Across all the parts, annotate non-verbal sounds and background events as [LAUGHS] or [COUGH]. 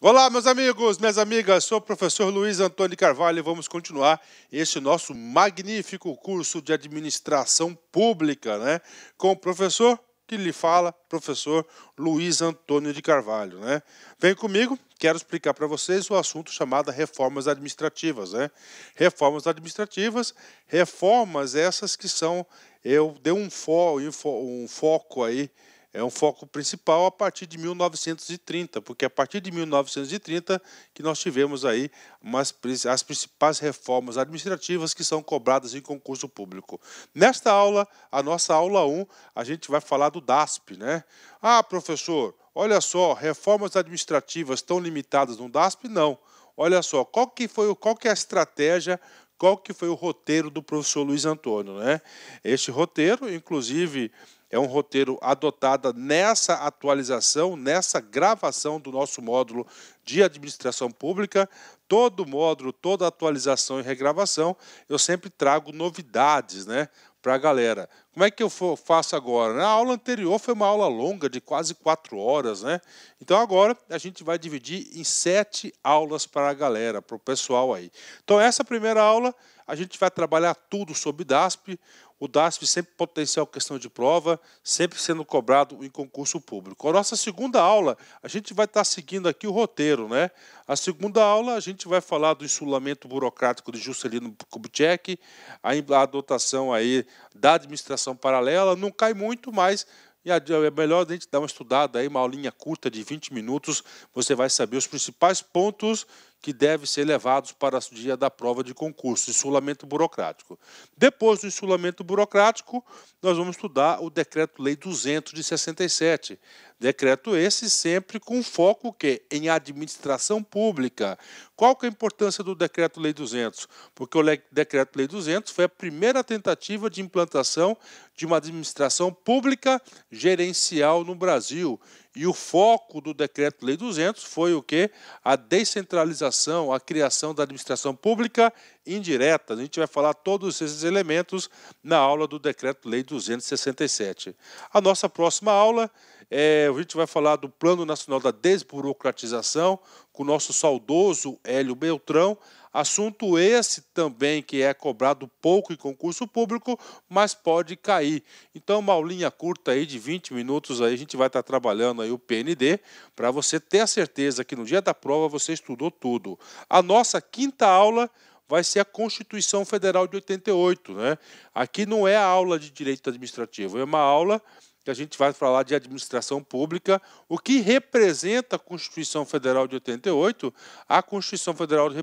Olá, meus amigos, minhas amigas, sou o professor Luiz Antônio Carvalho e vamos continuar este nosso magnífico curso de administração pública, né? Com o professor que lhe fala, professor Luiz Antônio de Carvalho, né? Vem comigo, quero explicar para vocês o assunto chamado reformas administrativas, né? Reformas administrativas, reformas essas que são, eu dei um, fo, um foco aí é um foco principal a partir de 1930, porque é a partir de 1930 que nós tivemos aí umas, as principais reformas administrativas que são cobradas em concurso público. Nesta aula, a nossa aula 1, a gente vai falar do DASP, né? Ah, professor, olha só, reformas administrativas estão limitadas no DASP? Não. Olha só, qual que foi, qual que é a estratégia qual que foi o roteiro do professor Luiz Antônio, né? Este roteiro, inclusive, é um roteiro adotado nessa atualização, nessa gravação do nosso módulo de administração pública. Todo módulo, toda atualização e regravação, eu sempre trago novidades, né? Para a galera. Como é que eu faço agora? Na né? aula anterior foi uma aula longa, de quase quatro horas, né? Então agora a gente vai dividir em sete aulas para a galera, para o pessoal aí. Então, essa primeira aula a gente vai trabalhar tudo sobre DASP, o DASP sempre potencial questão de prova, sempre sendo cobrado em concurso público. A nossa segunda aula, a gente vai estar seguindo aqui o roteiro, né? A segunda aula, a gente vai falar do insulamento burocrático de Juscelino Kubitschek, a adotação aí da administração paralela, não cai muito, mas e é melhor a gente dar uma estudada aí, uma aulinha curta de 20 minutos, você vai saber os principais pontos que devem ser levados para o dia da prova de concurso, insulamento burocrático. Depois do insulamento burocrático, nós vamos estudar o Decreto-Lei 267. Decreto esse sempre com foco que em administração pública. Qual que é a importância do Decreto Lei 200? Porque o Decreto Lei 200 foi a primeira tentativa de implantação de uma administração pública gerencial no Brasil. E o foco do Decreto Lei 200 foi o que? A descentralização, a criação da administração pública indireta. A gente vai falar todos esses elementos na aula do Decreto Lei 267. A nossa próxima aula é, a gente vai falar do Plano Nacional da Desburocratização com o nosso saudoso Hélio Beltrão. Assunto esse também que é cobrado pouco em concurso público, mas pode cair. Então, uma aulinha curta aí de 20 minutos aí, a gente vai estar trabalhando aí o PND para você ter a certeza que no dia da prova você estudou tudo. A nossa quinta aula vai ser a Constituição Federal de 88, né? Aqui não é a aula de direito administrativo, é uma aula que a gente vai falar de administração pública, o que representa a Constituição Federal de 88. A Constituição Federal de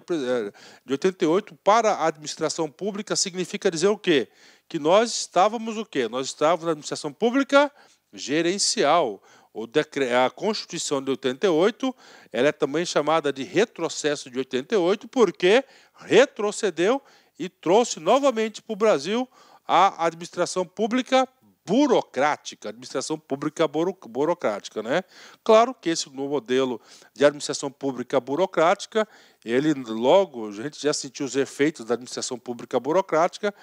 88 eh, para a administração pública significa dizer o quê? Que nós estávamos o quê? Nós estávamos na administração pública gerencial. a Constituição de 88 ela é também chamada de retrocesso de 88 porque retrocedeu e trouxe novamente para o Brasil a administração pública burocrática, administração pública burocrática, né? Claro que esse novo modelo de administração pública burocrática, ele logo a gente já sentiu os efeitos da administração pública burocrática,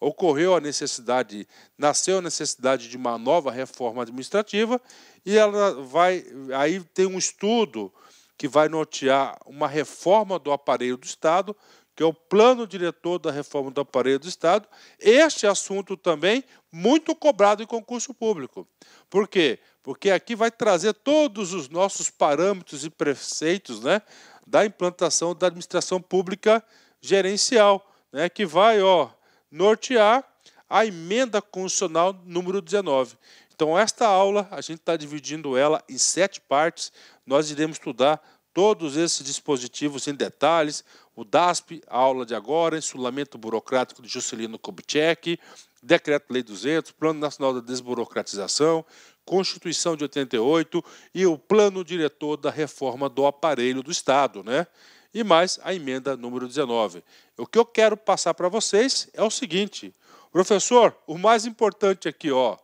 ocorreu a necessidade, nasceu a necessidade de uma nova reforma administrativa e ela vai aí tem um estudo que vai nortear uma reforma do aparelho do Estado que é o plano diretor da reforma do aparelho do Estado, este assunto também muito cobrado em concurso público. Por quê? Porque aqui vai trazer todos os nossos parâmetros e preceitos né, da implantação da administração pública gerencial, né, que vai ó, nortear a emenda constitucional número 19. Então, esta aula, a gente está dividindo ela em sete partes. Nós iremos estudar todos esses dispositivos em detalhes, o DASP, a aula de agora, insulamento burocrático de Juscelino Kubitschek, Decreto-Lei 200, Plano Nacional da Desburocratização, Constituição de 88 e o Plano Diretor da Reforma do Aparelho do Estado, né? E mais a emenda número 19. O que eu quero passar para vocês é o seguinte: professor, o mais importante aqui, ó,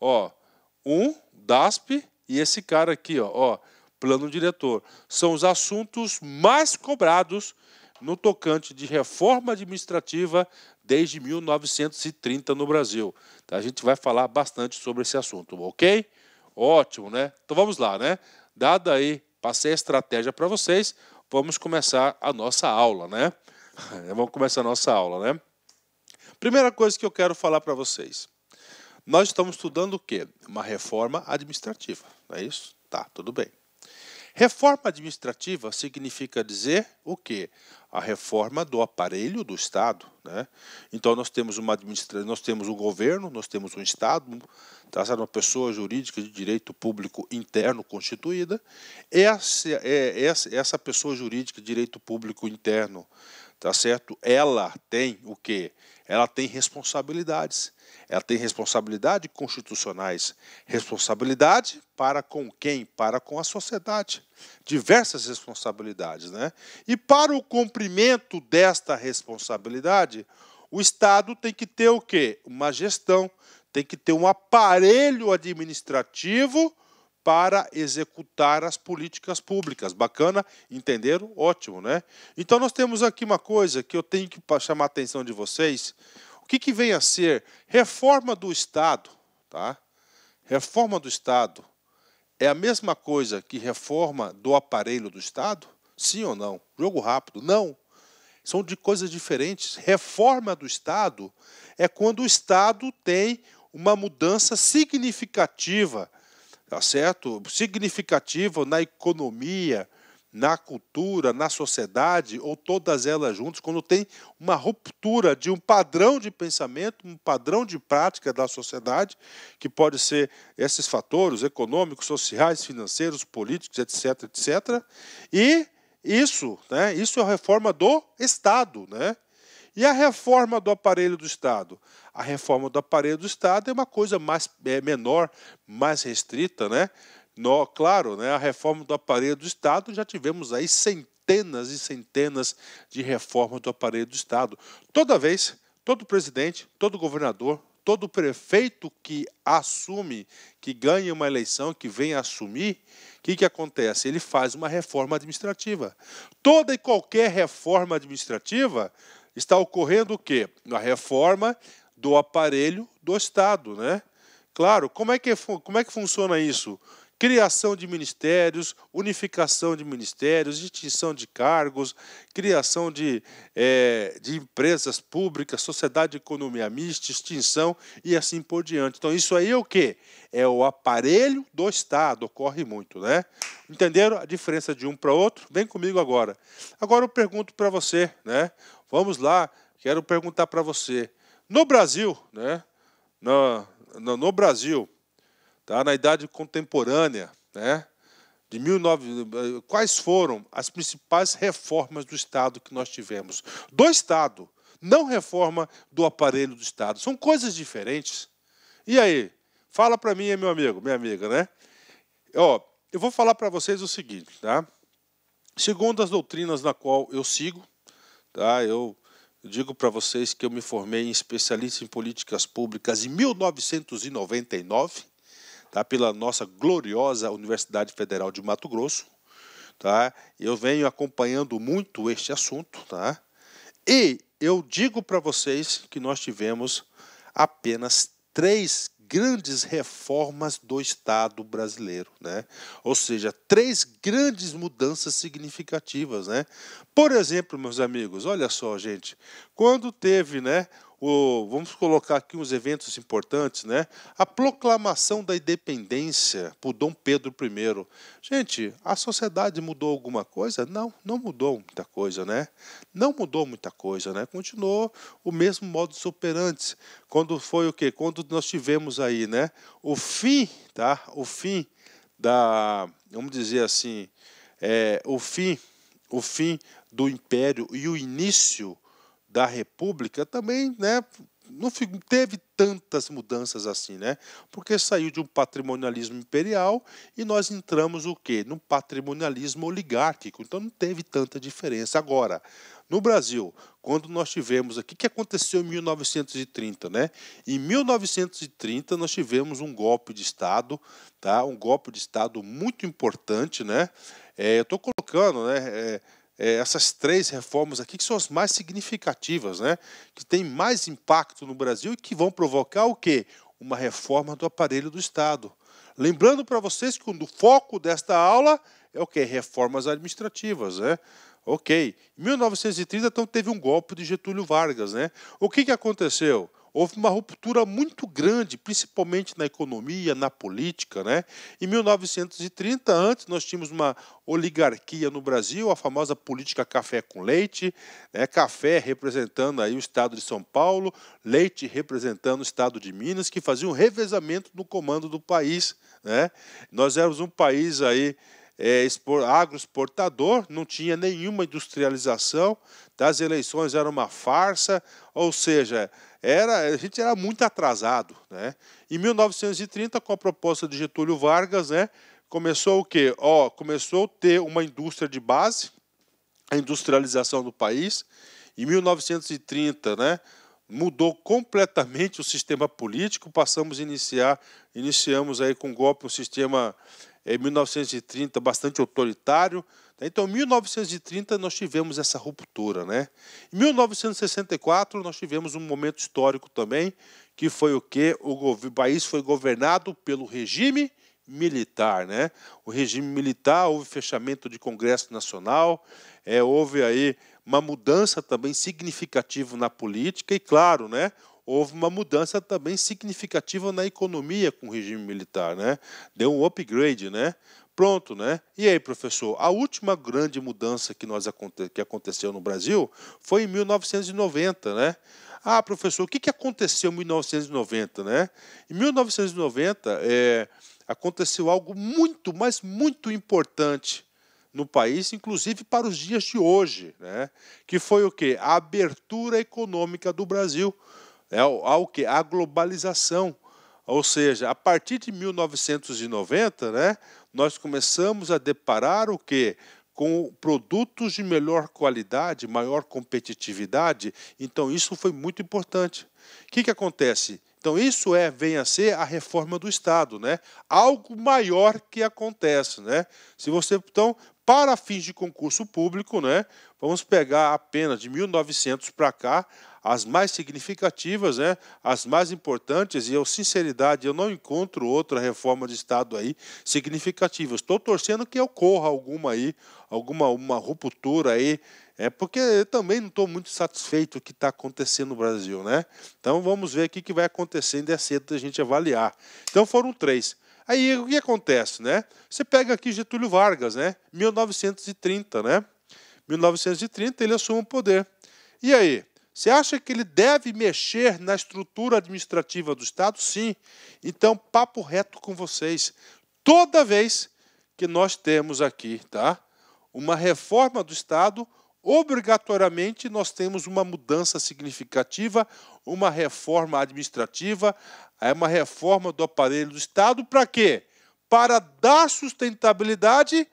ó, um DASP e esse cara aqui, ó, ó, Plano Diretor, são os assuntos mais cobrados no tocante de reforma administrativa desde 1930 no Brasil. Então, a gente vai falar bastante sobre esse assunto, ok? Ótimo, né? Então vamos lá, né? Dada aí, passei a estratégia para vocês, vamos começar a nossa aula, né? [LAUGHS] vamos começar a nossa aula, né? Primeira coisa que eu quero falar para vocês. Nós estamos estudando o quê? Uma reforma administrativa, não é isso? Tá, tudo bem. Reforma administrativa significa dizer o quê? A reforma do aparelho do Estado. Né? Então nós temos uma nós temos um governo, nós temos um Estado, trazendo tá uma pessoa jurídica de direito público interno constituída. É, essa, essa pessoa jurídica de direito público interno tá certo? Ela tem o quê? Ela tem responsabilidades. Ela tem responsabilidade constitucionais, responsabilidade para com quem? Para com a sociedade. Diversas responsabilidades, né? E para o cumprimento desta responsabilidade, o Estado tem que ter o quê? Uma gestão, tem que ter um aparelho administrativo para executar as políticas públicas. Bacana? Entenderam? Ótimo, né? Então nós temos aqui uma coisa que eu tenho que chamar a atenção de vocês. O que, que vem a ser reforma do Estado, tá? Reforma do Estado é a mesma coisa que reforma do aparelho do Estado? Sim ou não? Jogo rápido. Não. São de coisas diferentes. Reforma do Estado é quando o Estado tem uma mudança significativa tá certo? significativo na economia, na cultura, na sociedade, ou todas elas juntas, quando tem uma ruptura de um padrão de pensamento, um padrão de prática da sociedade, que pode ser esses fatores econômicos, sociais, financeiros, políticos, etc, etc. E isso, né, isso é a reforma do Estado, né? E a reforma do aparelho do Estado? A reforma do aparelho do Estado é uma coisa mais é, menor, mais restrita, né? No, claro, né, a reforma do aparelho do Estado, já tivemos aí centenas e centenas de reformas do aparelho do Estado. Toda vez, todo presidente, todo governador, todo prefeito que assume, que ganha uma eleição, que vem assumir, o que, que acontece? Ele faz uma reforma administrativa. Toda e qualquer reforma administrativa está ocorrendo o quê? A reforma do aparelho do Estado, né? Claro, como é que, como é que funciona isso? criação de ministérios, unificação de ministérios, extinção de cargos, criação de, é, de empresas públicas, sociedade de economia mista, extinção e assim por diante. Então, isso aí é o quê? É o aparelho do Estado, ocorre muito, né? Entenderam a diferença de um para outro? Vem comigo agora. Agora eu pergunto para você, né? Vamos lá, quero perguntar para você. No Brasil, né? No, no, no, Brasil, tá? na idade contemporânea, né? de 19, eh, quais foram as principais reformas do Estado que nós tivemos? Do Estado, não reforma do aparelho do Estado. São coisas diferentes. E aí? Fala para mim, meu amigo, minha amiga, né? Ó, eu vou falar para vocês o seguinte, tá? Segundo as doutrinas na qual eu sigo, Tá? Eu digo para vocês que eu me formei em especialista em políticas públicas em 1999, tá? pela nossa gloriosa Universidade Federal de Mato Grosso. Tá? Eu venho acompanhando muito este assunto. Tá? E eu digo para vocês que nós tivemos apenas três grandes reformas do Estado brasileiro, né? Ou seja, três grandes mudanças significativas, né? Por exemplo, meus amigos, olha só, gente, quando teve, né, o, vamos colocar aqui uns eventos importantes, né? A proclamação da independência por Dom Pedro I. Gente, a sociedade mudou alguma coisa? Não, não mudou muita coisa, né? Não mudou muita coisa, né? Continuou o mesmo modo operandi. Quando foi o quê? Quando nós tivemos aí, né? O fim, tá? O fim da, vamos dizer assim, é, o fim, o fim do império e o início da República também, né, não teve tantas mudanças assim, né? Porque saiu de um patrimonialismo imperial e nós entramos o quê? no patrimonialismo oligárquico. Então não teve tanta diferença agora. No Brasil, quando nós tivemos aqui, que aconteceu em 1930, né? Em 1930 nós tivemos um golpe de Estado, tá? Um golpe de Estado muito importante, né? É, eu estou colocando, né? É, é, essas três reformas aqui, que são as mais significativas, né? que têm mais impacto no Brasil e que vão provocar o quê? Uma reforma do aparelho do Estado. Lembrando para vocês que o foco desta aula é o quê? Reformas administrativas. Né? Ok. Em 1930, então, teve um golpe de Getúlio Vargas. Né? O que, que aconteceu? houve uma ruptura muito grande, principalmente na economia, na política. Né? Em 1930, antes, nós tínhamos uma oligarquia no Brasil, a famosa política café com leite, né? café representando aí o estado de São Paulo, leite representando o estado de Minas, que fazia um revezamento no comando do país. Né? Nós éramos um país aí é, agroexportador, não tinha nenhuma industrialização, das eleições era uma farsa, ou seja, era, a gente era muito atrasado. Né? Em 1930, com a proposta de Getúlio Vargas, né, começou o quê? Ó, começou a ter uma indústria de base, a industrialização do país. Em 1930, né, mudou completamente o sistema político, passamos a iniciar, iniciamos aí com o golpe um sistema é, em 1930 bastante autoritário. Né? Então, em 1930 nós tivemos essa ruptura, né? Em 1964 nós tivemos um momento histórico também, que foi o que o país foi governado pelo regime militar, né? O regime militar houve fechamento de Congresso Nacional, é, houve aí uma mudança também significativa na política e claro, né? houve uma mudança também significativa na economia com o regime militar, né? Deu um upgrade, né? Pronto, né? E aí, professor, a última grande mudança que, nós, que aconteceu no Brasil foi em 1990, né? Ah, professor, o que, que aconteceu em 1990, né? Em 1990 é, aconteceu algo muito, mas muito importante no país, inclusive para os dias de hoje, né? Que foi o quê? A abertura econômica do Brasil é, ao que? A globalização. Ou seja, a partir de 1990, né, nós começamos a deparar o que? Com produtos de melhor qualidade, maior competitividade. Então, isso foi muito importante. O que, que acontece? Então, isso é, vem a ser a reforma do Estado, né? Algo maior que acontece, né? Se você, então, para fins de concurso público, né? Vamos pegar apenas de 1900 para cá, as mais significativas, né, as mais importantes, e eu, sinceridade, eu não encontro outra reforma de Estado aí significativa. Estou torcendo que ocorra alguma aí, alguma uma ruptura aí, é porque eu também não estou muito satisfeito com o que está acontecendo no Brasil, né? Então vamos ver o que vai acontecendo, é cedo a gente avaliar. Então foram três. Aí o que acontece, né? Você pega aqui Getúlio Vargas, né? 1930, né? 1930 ele assume o poder. E aí? Você acha que ele deve mexer na estrutura administrativa do Estado? Sim. Então, papo reto com vocês. Toda vez que nós temos aqui, tá? Uma reforma do Estado, obrigatoriamente nós temos uma mudança significativa, uma reforma administrativa, é uma reforma do aparelho do Estado para quê? Para dar sustentabilidade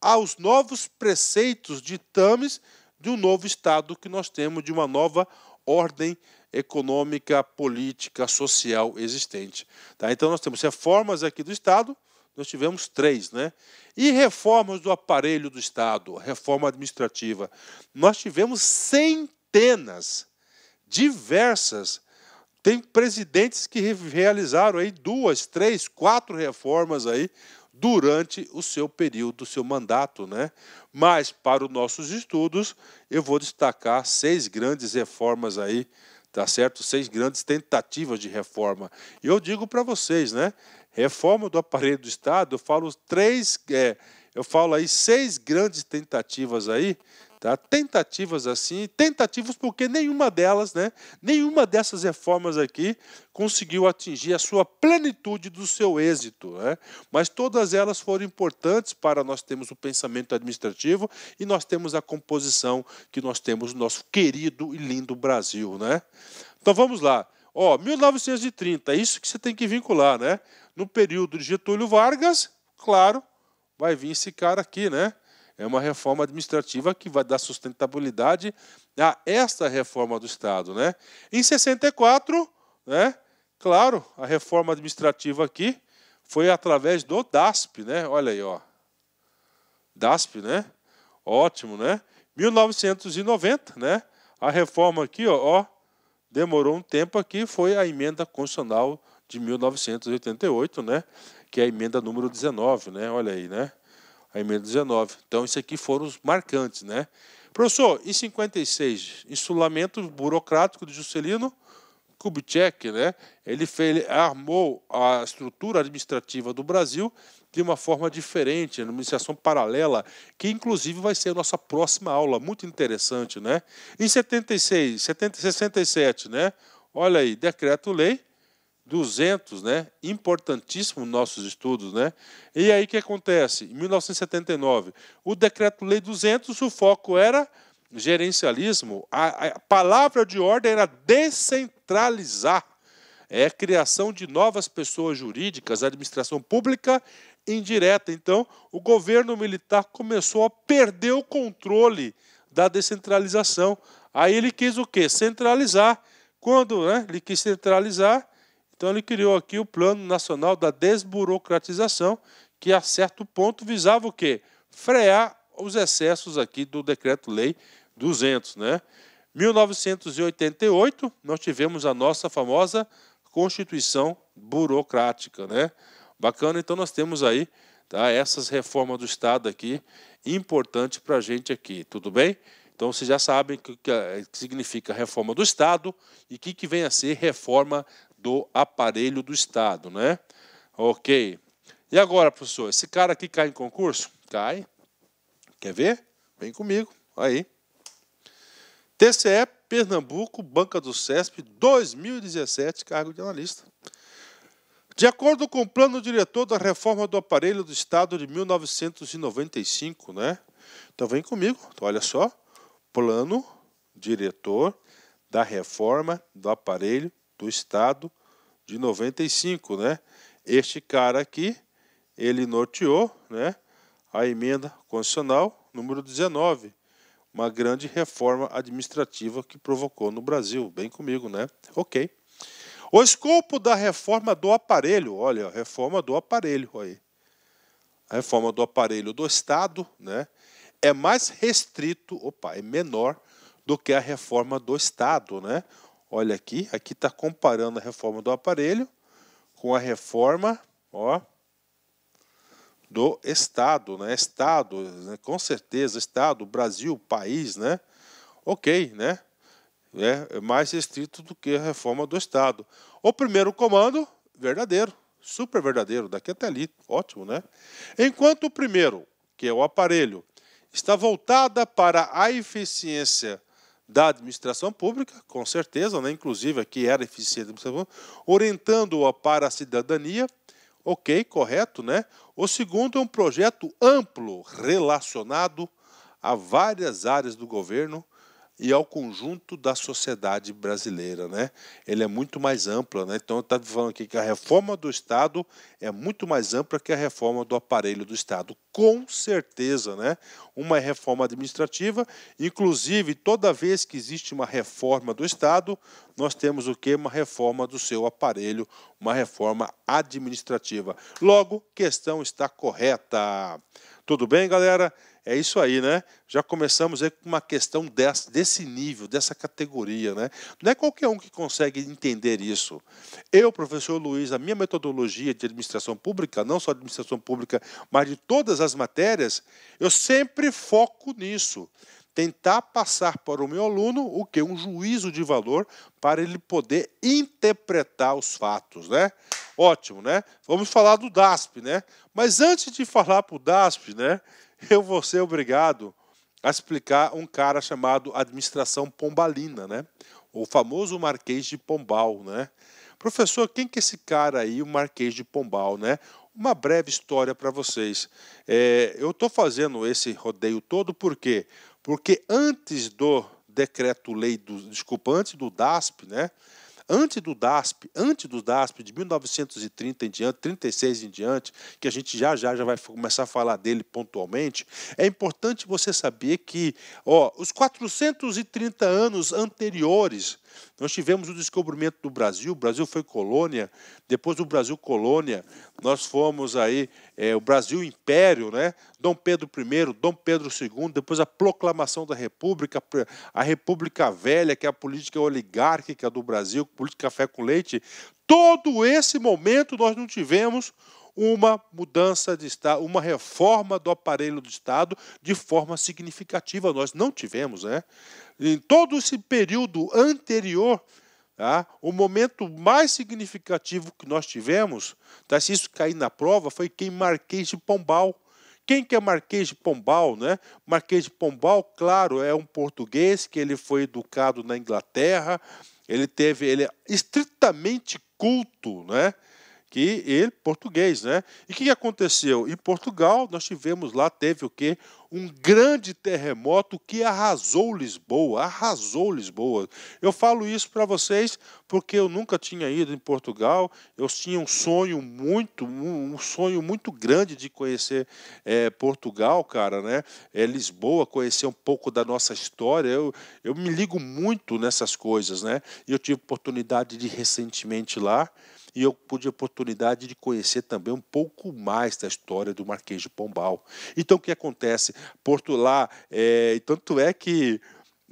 aos novos preceitos, ditames de um novo Estado que nós temos, de uma nova ordem econômica, política, social existente. Tá? Então, nós temos reformas aqui do Estado, nós tivemos três, né? E reformas do aparelho do Estado, reforma administrativa. Nós tivemos centenas, diversas. Tem presidentes que realizaram aí duas, três, quatro reformas aí durante o seu período, o seu mandato. Né? Mas, para os nossos estudos, eu vou destacar seis grandes reformas aí, tá certo? Seis grandes tentativas de reforma. E eu digo para vocês, né? Reforma do aparelho do Estado, eu falo três, é, eu falo aí seis grandes tentativas aí, Tá? Tentativas assim, tentativas porque nenhuma delas, né, nenhuma dessas reformas aqui conseguiu atingir a sua plenitude do seu êxito. Né? Mas todas elas foram importantes para nós termos o pensamento administrativo e nós temos a composição que nós temos no nosso querido e lindo Brasil. Né? Então vamos lá. Ó, 1930, é isso que você tem que vincular, né? No período de Getúlio Vargas, claro, vai vir esse cara aqui, né? É uma reforma administrativa que vai dar sustentabilidade a esta reforma do Estado. Né? Em 64, né, claro, a reforma administrativa aqui foi através do DASP, né? Olha aí, ó. DASP, né? Ótimo, né? 1990, né? A reforma aqui, ó, ó demorou um tempo aqui, foi a emenda constitucional de 1988, né? Que é a emenda número 19, né? Olha aí, né? a emenda 19. Então, isso aqui foram os marcantes, né? Professor, e 56? Insulamento burocrático de Juscelino Kubitschek, né? Ele, fez, ele armou a estrutura administrativa do Brasil de uma forma diferente, uma administração paralela, que inclusive vai ser a nossa próxima aula, muito interessante, né? Em 76, 70, 67, né? Olha aí, decreto-lei 200, né? Importantíssimo nossos estudos, né? E aí o que acontece? Em 1979, o decreto-lei 200, o foco era gerencialismo, a, a, palavra de ordem era descentralizar. É a criação de novas pessoas jurídicas, administração pública indireta. Então, o governo militar começou a perder o controle da descentralização. Aí ele quis o quê? Centralizar. Quando né, ele quis centralizar, então ele criou aqui o Plano Nacional da Desburocratização, que a certo ponto visava o quê? Frear os excessos aqui do Decreto-Lei 200, né? 1988 nós tivemos a nossa famosa Constituição burocrática, né? Bacana, então nós temos aí tá, essas reformas do Estado aqui, importante para a gente aqui, tudo bem? Então vocês já sabem o eh, que, significa reforma do Estado e o que, que vem a ser reforma do aparelho do Estado, né? Ok. E agora, professor, esse cara aqui cai em concurso? Cai. Quer ver? Vem comigo. Aí. TCE Pernambuco, Banca do CESP, 2017, cargo de analista. De acordo com o plano diretor da reforma do aparelho do Estado de 1995, né? Então vem comigo, então, olha só. Plano diretor da reforma do aparelho do estado de 95, né? Este cara aqui, ele norteou, né, a emenda constitucional número 19, uma grande reforma administrativa que provocou no Brasil, bem comigo, né? OK. O escopo da reforma do aparelho, olha, reforma do aparelho aí. A reforma do aparelho do Estado, né, é mais restrito, opa, é menor do que a reforma do Estado, né? Olha aqui, aqui está comparando a reforma do aparelho com a reforma ó, do Estado, né? Estado, né? com certeza, Estado, Brasil, país, né? Ok, né? É, é mais restrito do que a reforma do Estado. O primeiro comando, verdadeiro, super verdadeiro, daqui até ali, ótimo, né? Enquanto o primeiro, que é o aparelho, está voltada para a eficiência da administração pública, com certeza, né? inclusive aqui era eficiente, orientando-a para a cidadania, ok, correto, né? O segundo é um projeto amplo relacionado a várias áreas do governo, e ao conjunto da sociedade brasileira, né? Ele é muito mais ampla, né? Então está falando aqui que a reforma do Estado é muito mais ampla que a reforma do aparelho do Estado, com certeza, né? Uma reforma administrativa, inclusive toda vez que existe uma reforma do Estado, nós temos o que uma reforma do seu aparelho, uma reforma administrativa. Logo, questão está correta. Tudo bem, galera? É isso aí, né? Já começamos aí com uma questão desse, desse nível, dessa categoria, né? Não é qualquer um que consegue entender isso. Eu, professor Luiz, a minha metodologia de administração pública, não só administração pública, mas de todas as matérias, eu sempre foco nisso. Tentar passar para o meu aluno o que? Um juízo de valor para ele poder interpretar os fatos, né? Ótimo, né? Vamos falar do DASP, né? Mas antes de falar para o DASP, né? eu vou ser obrigado a explicar um cara chamado Administração Pombalina, né? O famoso Marquês de Pombal, né? Professor, quem que é esse cara aí, o Marquês de Pombal, né? Uma breve história para vocês. É, eu estou fazendo esse rodeio todo por quê? Porque antes do decreto-lei, desculpa, antes do DASP, né? antes do DASP, antes do DASP de 1930 em diante, 36 em diante, que a gente já já já vai começar a falar dele pontualmente, é importante você saber que, ó, os 430 anos anteriores nós tivemos o descobrimento do Brasil, o Brasil foi colônia, depois do Brasil colônia, nós fomos aí é, o Brasil Império, né? Dom Pedro I, Dom Pedro II, depois a proclamação da República, a República Velha, que é a política oligárquica do Brasil, política café com leite. Todo esse momento nós não tivemos uma mudança de Estado, uma reforma do aparelho do Estado de forma significativa. Nós não tivemos, né? Em todo esse período anterior ah, o momento mais significativo que nós tivemos, tá, se isso cair na prova, foi quem Marquês de Pombal. Quem que é Marquês de Pombal? Né? Marquês de Pombal, claro, é um português que ele foi educado na Inglaterra, ele teve, ele é estritamente culto, né? que ele português, né? E o que aconteceu? Em Portugal, nós tivemos lá, teve o quê? Um grande terremoto que arrasou Lisboa, arrasou Lisboa. Eu falo isso para vocês porque eu nunca tinha ido em Portugal. Eu tinha um sonho muito, um sonho muito grande de conhecer é, Portugal, cara, né? É, Lisboa, conhecer um pouco da nossa história. Eu, eu me ligo muito nessas coisas, né? E eu tive oportunidade de ir recentemente lá e eu pude a oportunidade de conhecer também um pouco mais da história do Marquês de Pombal. Então, o que acontece? Porto lá, é, tanto é que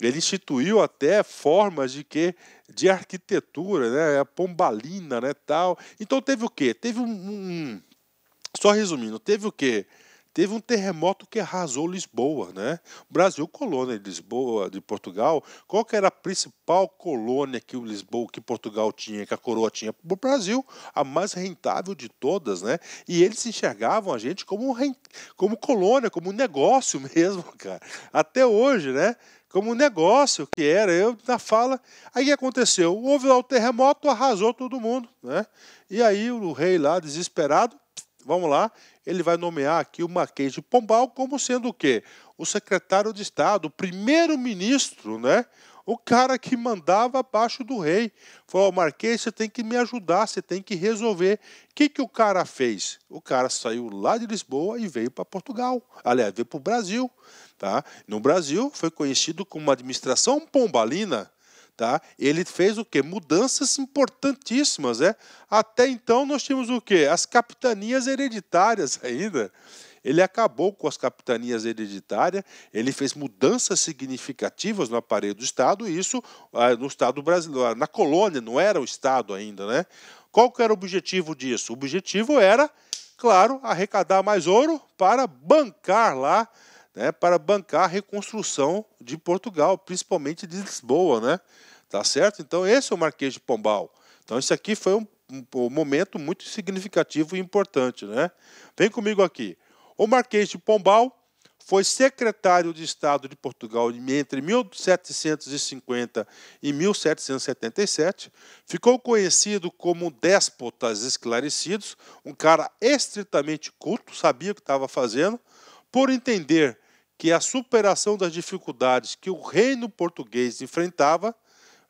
ele instituiu até formas de que de arquitetura, né, a pombalina, né, tal. Então teve o quê? Teve um, um só resumindo, teve o quê? Teve um terremoto que arrasou Lisboa, né? O Brasil, colônia de Lisboa, de Portugal, qual que era a principal colônia que o Lisboa, que Portugal tinha, que a coroa tinha para o Brasil? A mais rentável de todas, né? E eles enxergavam a gente como, como colônia, como negócio [LAUGHS] mesmo, cara. Até hoje, né? como negócio que era. Eu na fala, aí aconteceu, houve lá o terremoto, arrasou todo mundo, né? E aí o rei lá desesperado vamos lá, ele vai nomear aqui o Marquês de Pombal como sendo o quê? O secretário de Estado, o primeiro-ministro, né? O cara que mandava abaixo do rei. Falou, Marquês, você tem que me ajudar, você tem que resolver. O que, que o cara fez? O cara saiu lá de Lisboa e veio para Portugal. Aliás, veio para o Brasil. Tá? No Brasil, foi conhecido como administração pombalina, Tá? Ele fez o quê? Mudanças importantíssimas, né? Até então nós tínhamos o quê? As capitanias hereditárias [LAUGHS] ainda. Ele acabou com as capitanias hereditárias, ele fez mudanças significativas no aparelho do Estado, e isso ah, no Estado brasileiro, ah, na colônia, não era o Estado ainda, né? Qual que era o objetivo disso? O objetivo era, claro, arrecadar mais ouro para bancar lá né, para bancar a reconstrução de Portugal, principalmente de Lisboa, né? Tá certo? Então esse é o Marquês de Pombal. Então isso aqui foi um, um, um momento muito significativo e importante, né? Vem comigo aqui. O Marquês de Pombal foi secretário de Estado de Portugal entre 1750 e 1777, ficou conhecido como um déspotas esclarecidos, um cara estritamente culto, sabia o que estava fazendo, por entender que a superação das dificuldades que o reino português enfrentava,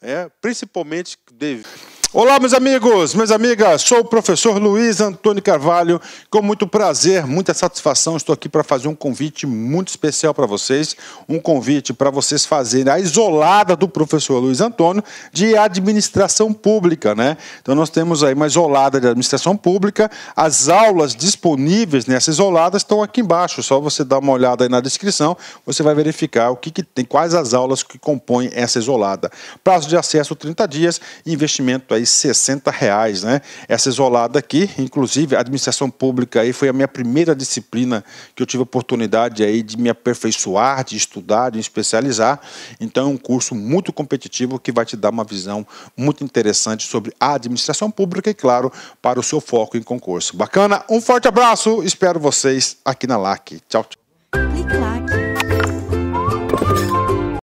é, principalmente devido Olá, meus amigos, minhas amigas, sou o professor Luiz Antônio Carvalho. Com muito prazer, muita satisfação, estou aqui para fazer um convite muito especial para vocês. Um convite para vocês fazerem a isolada do professor Luiz Antônio de administração pública, né? Então, nós temos aí uma isolada de administração pública. As aulas disponíveis nessa isolada estão aqui embaixo, só você dar uma olhada aí na descrição, você vai verificar o que, que tem, quais as aulas que compõem essa isolada. Prazo de acesso 30 dias, investimento aí aí 60 reais, né? Essa isolada aqui, inclusive, administração pública aí foi a minha primeira disciplina que eu tive oportunidade aí de me aperfeiçoar, de estudar, de me especializar. Então é um curso muito competitivo que vai te dar uma visão muito interessante sobre a administração pública e, claro, para o seu foco em concurso. Bacana? Um forte abraço, espero vocês aqui na LAC. Tchau, tchau.